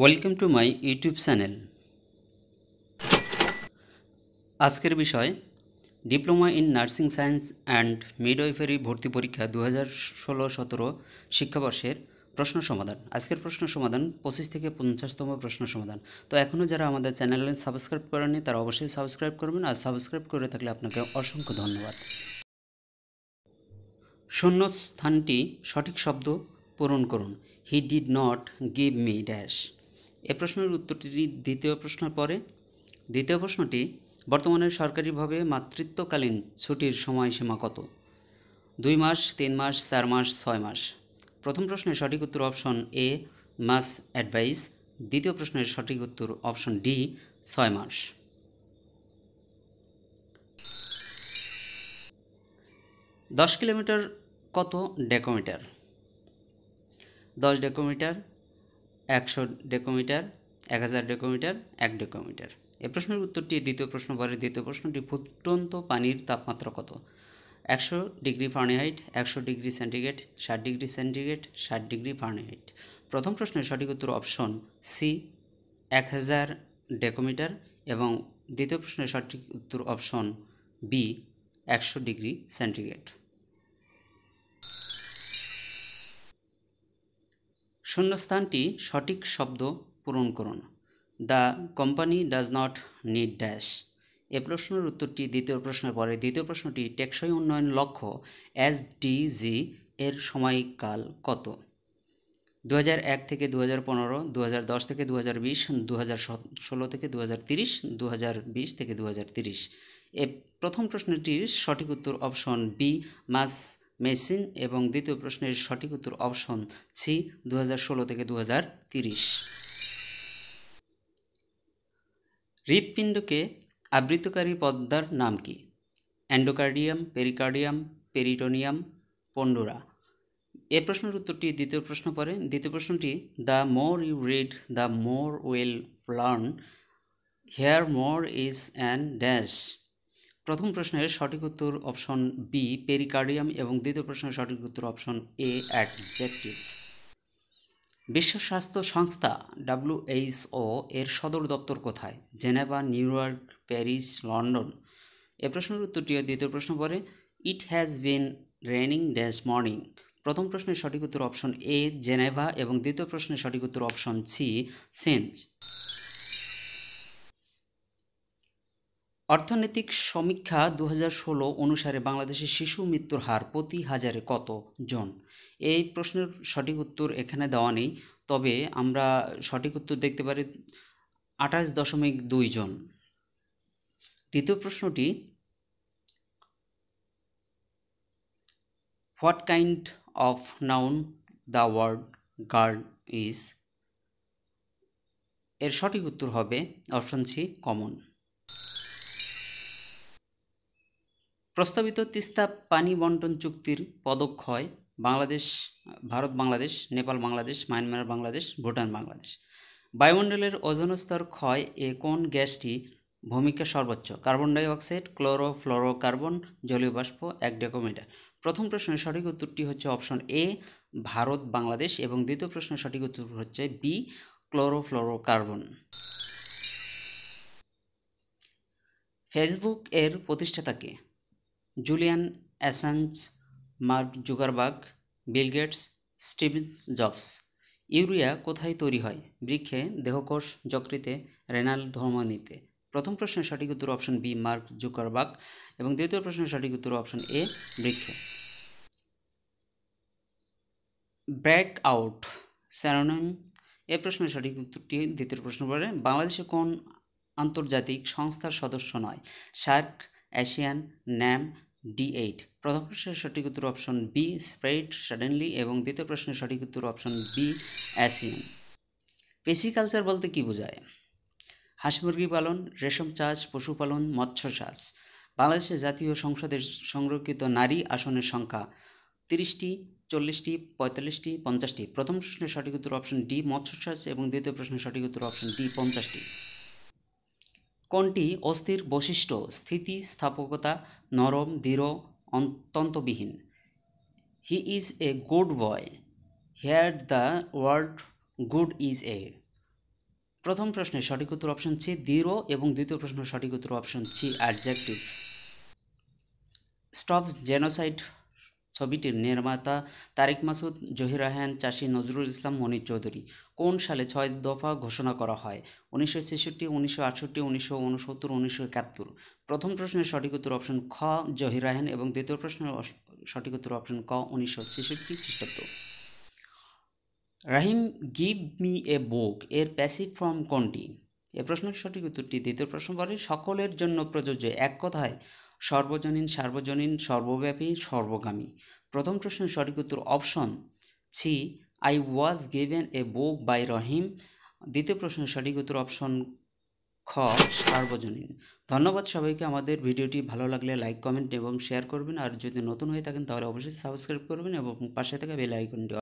welcome to my YouTube channel আজকের বিষয় diploma in nursing science and midwifery ভর্তি পরীক্ষা দু হাজার ষোলো সতেরো শিক্ষাবর্ষের প্রশ্ন সমাধান আজকের প্রশ্ন সমাধান পঁচিশ থেকে পঞ্চাশতম প্রশ্ন সমাধান তো এখনও যারা আমাদের চ্যানেলে সাবস্ক্রাইব করেননি তারা অবশ্যই সাবস্ক্রাইব করবেন আর সাবস্ক্রাইব করে থাকলে আপনাকে অসংখ্য ধন্যবাদ শূন্য স্থানটি সঠিক শব্দ পূরণ করুন he did not give me dash এ প্রশ্নের উত্তরটি দ্বিতীয় প্রশ্নের পরে দ্বিতীয় প্রশ্নটি বর্তমানে সরকারিভাবে মাতৃত্বকালীন ছুটির সময়সীমা কত দুই মাস তিন মাস চার মাস ছয় মাস প্রথম প্রশ্নের সঠিক উত্তর অপশন এ মাস অ্যাডভাইস দ্বিতীয় প্রশ্নের সঠিক উত্তর অপশন ডি ছয় মাস দশ কিলোমিটার কত ডেকোমিটার দশ ডেকোমিটার একশো ডেকোমিটার এক হাজার ডেকোমিটার এক ডেকোমিটার এ প্রশ্নের উত্তরটি দ্বিতীয় প্রশ্ন পরের দ্বিতীয় প্রশ্নটি ফুটন্ত পানির তাপমাত্রা কত একশো ডিগ্রি ফার্নিহাইট একশো ডিগ্রি সেন্টিগ্রেড ষাট ডিগ্রি সেন্টিগ্রেড ষাট ডিগ্রি ফার্নিহাইট প্রথম প্রশ্নের সঠিক উত্তর অপশন সি এক হাজার ডেকোমিটার এবং দ্বিতীয় প্রশ্নের সঠিক উত্তর অপশন বি একশো ডিগ্রি সেন্টিগ্রেড শূন্যস্থানটি সঠিক শব্দ পূরণ করুন the company does not need dash এ প্রশ্নের উত্তরটি দ্বিতীয় প্রশ্নের পরে দ্বিতীয় প্রশ্নটি টেকসই উন্নয়ন লক্ষ্য এস ডিজি এর সময়কাল কত দু এক থেকে দু হাজার পনেরো দু দশ থেকে দু হাজার বিশ দু হাজার ষোলো থেকে দু হাজার তিরিশ দু হাজার বিশ থেকে দু হাজার তিরিশ এ প্রথম প্রশ্নটির সঠিক উত্তর অপশন বি মাস মেসিন এবং দ্বিতীয় প্রশ্নের সঠিক উত্তর অপশন সি দু থেকে দু হৃৎপিণ্ডকে আবৃতকারী পদ্মার নাম কি অ্যান্ডোকার্ডিয়াম পেরিকার্ডিয়াম পেরিটোনিয়াম পন্ডোরা এ প্রশ্নের উত্তরটি দ্বিতীয় প্রশ্ন পরে দ্বিতীয় প্রশ্নটি the more you read the more will learn here more is and dash প্রথম প্রশ্নের সঠিক উত্তর অপশন বি পেরিকার্ডিয়াম এবং দ্বিতীয় প্রশ্নের সঠিক উত্তর অপশন এ অ্যাডজেক্টিভ বিশ্ব স্বাস্থ্য সংস্থা ডাব্লুএইচও এর সদর দপ্তর কোথায় Geneva New York Paris London এ প্রশ্নের উত্তরটিও দ্বিতীয় প্রশ্ন পরে it has been raining dash morning প্রথম প্রশ্নের সঠিক উত্তর অপশন এ জেনেভা এবং দ্বিতীয় প্রশ্নের সঠিক উত্তর অপশন সি সেন্স অর্থনৈতিক সমীক্ষা দু অনুসারে বাংলাদেশে শিশু মৃত্যুর হার প্রতি হাজারে কত জন এই প্রশ্নের সঠিক উত্তর এখানে দেওয়া নেই তবে আমরা সঠিক উত্তর দেখতে পারি আঠাশ দশমিক দুই জন দ্বিতীয় প্রশ্নটি what kind of noun the word girl is এর সঠিক উত্তর হবে অপশন সি কমন প্রস্তাবিত তিস্তা পানি বন্টন চুক্তির পদক্ষয় বাংলাদেশ ভারত বাংলাদেশ নেপাল বাংলাদেশ মায়ানমার বাংলাদেশ ভুটান বাংলাদেশ বায়ুমণ্ডলের ওজনস্তর ক্ষয় এ কোন গ্যাসটি ভূমিকা সর্বোচ্চ কার্বন ডাইঅক্সাইড ক্লোরোফ্লোরোকার্বন জলীয় বাষ্প এক ডেকোমিটার প্রথম প্রশ্নের সঠিক উত্তরটি হচ্ছে অপশন এ ভারত বাংলাদেশ এবং দ্বিতীয় প্রশ্নের সঠিক উত্তর হচ্ছে বি কার্বন ফেসবুক এর প্রতিষ্ঠাতাকে Julian Assange Mark Zuckerberg Bill Gates Steve Jobs urea কোথায় তৈরি হয় বৃক্ষে দেহকোষ যকৃতে রেনাল ধমনীতে প্রথম প্রশ্নের সঠিক উত্তর অপশন বি মার্ক জুকারবাগ এবং দ্বিতীয় প্রশ্নের সঠিক উত্তর অপশন এ বৃক্ষে ব্রেক আউট স্যারোনিম এ প্রশ্নের সঠিক উত্তরটি দ্বিতীয় প্রশ্ন বলে বাংলাদেশে কোন আন্তর্জাতিক সংস্থার সদস্য নয় SAARC ASEAN NAM D eight প্রথম প্রশ্নের সঠিক উত্তর অপশন বি স্প্রেড সাডেনলি এবং দ্বিতীয় প্রশ্নের সঠিক উত্তর অপশন বি অ্যাসিয়ান পেসিকালচার বলতে কি বোঝায় হাঁস মুরগি পালন রেশম চাষ পশুপালন মৎস্য চাষ বাংলাদেশের জাতীয় সংসদের সংরক্ষিত নারী আসনের সংখ্যা তিরিশটি চল্লিশটি পঁয়তাল্লিশটি পঞ্চাশটি প্রথম প্রশ্নের সঠিক উত্তর অপশন ডি মৎস্য চাষ এবং দ্বিতীয় প্রশ্নের সঠিক উত্তর অপশন ডি পঞ্চাশটি কোনটি অস্থির বৈশিষ্ট্য স্থিতিস্থাপকতা নরম দৃঢ় অত্যন্তবিহীন he is a good boy here the word good is a প্রথম প্রশ্নের সঠিক উত্তর অপশন সি দৃঢ় এবং দ্বিতীয় প্রশ্ন সঠিক উত্তর option C adjective stop genocide ছবিটির নির্মাতা তারিক মাসুদ জহির আহান চাষি নজরুল ইসলাম মনির চৌধুরী কোন সালে ছয় দফা ঘোষণা করা হয় উনিশশো ছেষট্টি উনিশশো আটষট্টি উনিশশো উনসত্তর উনিশশো একাত্তর প্রথম প্রশ্নের সঠিক উত্তর অপশন খ জহির আহান এবং দ্বিতীয় প্রশ্নের সঠিক উত্তর অপশন ক উনিশশো ছেষট্টি খ্রিস্টাব্দ রাহিম গিভ মি এ বুক এর প্যাসিভ ফর্ম কোনটি এ প্রশ্নের সঠিক উত্তরটি দ্বিতীয় প্রশ্ন পরে সকলের জন্য প্রযোজ্য এক কথায় সর্বজনীন সার্বজনীন সর্বব্যাপী সর্বগামী প্রথম প্রশ্নের সঠিক উত্তর option C I was given a book by Rahim দ্বিতীয় প্রশ্নের সঠিক উত্তর অপশন খ সার্বজনীন ধন্যবাদ সবাইকে আমাদের ভিডিওটি ভালো লাগলে লাইক কমেন্ট এবং শেয়ার করবেন আর যদি নতুন হয়ে থাকেন তাহলে অবশ্যই সাবস্ক্রাইব করবেন এবং পাশে থাকা বেল আইকনটি